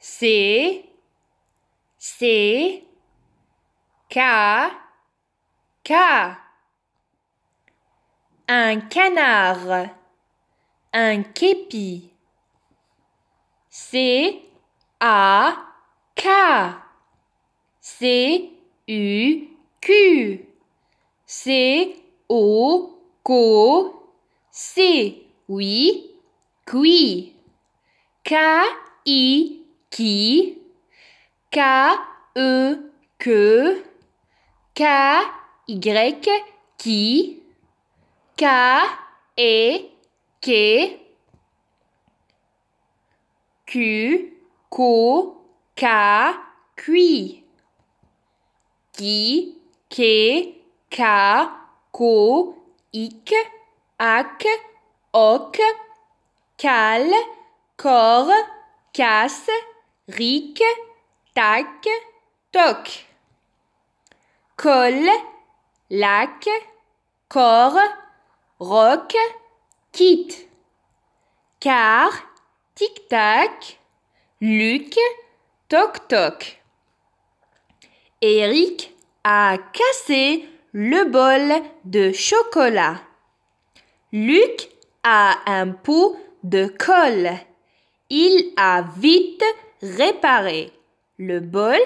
C, C, K, K. Un canard, un képi. C, A, K. C, U, Q. C, O, CO C, oui, qui. K, I, qui, K, E, que, K, Y, qui, K, E, que, Q, co, K, qui, qui, Ke, Ka, Ko, Ik, Ak, Ok, Cal, Cor, Casse, Ric, tac, toc. Col, lac, cor roc, kit. Car, tic-tac, Luc, toc-toc. Eric a cassé le bol de chocolat. Luc a un pot de colle. Il a vite réparer le bol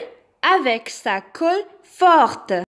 avec sa colle forte.